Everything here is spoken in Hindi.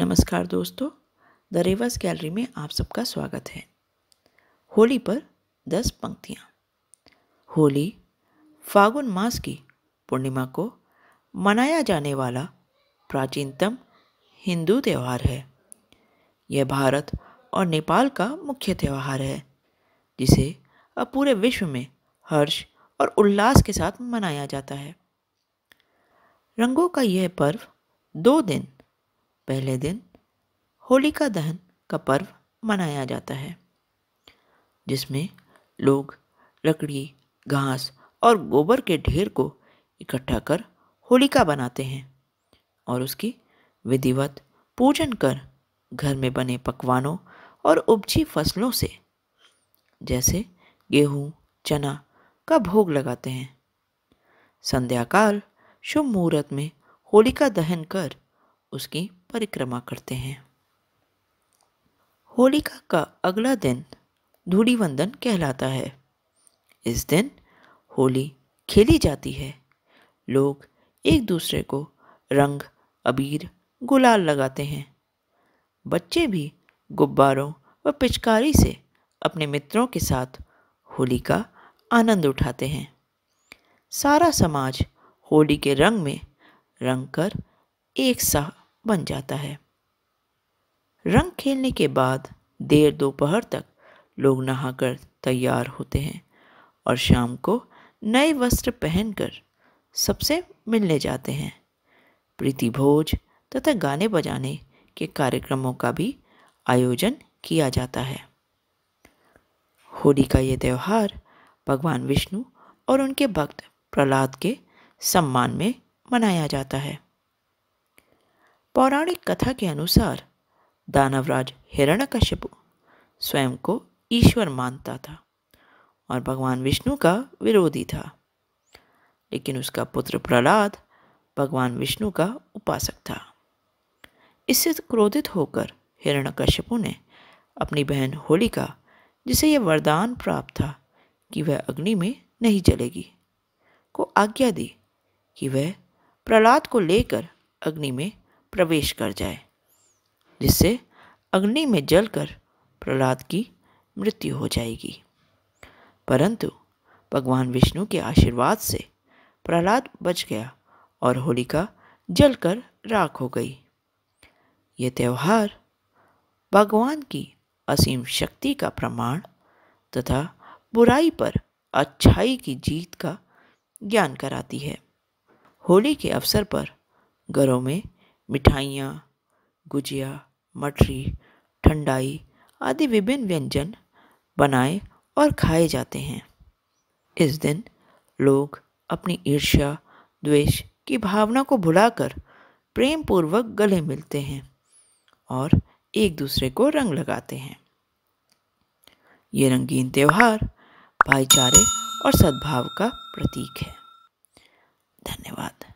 नमस्कार दोस्तों द रेवस गैलरी में आप सबका स्वागत है होली पर दस पंक्तियाँ होली फागुन मास की पूर्णिमा को मनाया जाने वाला प्राचीनतम हिंदू त्यौहार है यह भारत और नेपाल का मुख्य त्यौहार है जिसे अब पूरे विश्व में हर्ष और उल्लास के साथ मनाया जाता है रंगों का यह पर्व दो दिन पहले दिन होलिका दहन का पर्व मनाया जाता है जिसमें लोग लकड़ी घास और गोबर के ढेर को इकट्ठा कर होलिका बनाते हैं और उसकी विधिवत पूजन कर घर में बने पकवानों और उपजी फसलों से जैसे गेहूँ चना का भोग लगाते हैं संध्याकाल शुभ मुहूर्त में होलिका दहन कर उसकी परिक्रमा करते हैं होलिका का अगला दिन धूड़ी वंदन कहलाता है इस दिन होली खेली जाती है लोग एक दूसरे को रंग अबीर गुलाल लगाते हैं बच्चे भी गुब्बारों व पिचकारी से अपने मित्रों के साथ होली का आनंद उठाते हैं सारा समाज होली के रंग में रंग कर एक साथ बन जाता है रंग खेलने के बाद देर दोपहर तक लोग नहाकर तैयार होते हैं और शाम को नए वस्त्र पहनकर सबसे मिलने जाते हैं प्रीति भोज तथा गाने बजाने के कार्यक्रमों का भी आयोजन किया जाता है होली का ये त्यौहार भगवान विष्णु और उनके भक्त प्रहलाद के सम्मान में मनाया जाता है पौराणिक कथा के अनुसार दानवराज हिरण्यकश्यपु स्वयं को ईश्वर मानता था और भगवान विष्णु का विरोधी था लेकिन उसका पुत्र प्रहलाद भगवान विष्णु का उपासक था इससे क्रोधित होकर हिरण्यकश्यपु ने अपनी बहन होलिका जिसे यह वरदान प्राप्त था कि वह अग्नि में नहीं जलेगी को आज्ञा दी कि वह प्रहलाद को लेकर अग्नि में प्रवेश कर जाए जिससे अग्नि में जलकर प्रहलाद की मृत्यु हो जाएगी परंतु भगवान विष्णु के आशीर्वाद से प्रहलाद बच गया और होलिका जलकर राख हो गई ये त्यौहार भगवान की असीम शक्ति का प्रमाण तथा बुराई पर अच्छाई की जीत का ज्ञान कराती है होली के अवसर पर घरों में मिठाइयाँ गुजिया मठरी ठंडाई आदि विभिन्न व्यंजन बनाए और खाए जाते हैं इस दिन लोग अपनी ईर्ष्या द्वेष की भावना को भुलाकर प्रेम पूर्वक गले मिलते हैं और एक दूसरे को रंग लगाते हैं ये रंगीन त्यौहार भाईचारे और सद्भाव का प्रतीक है धन्यवाद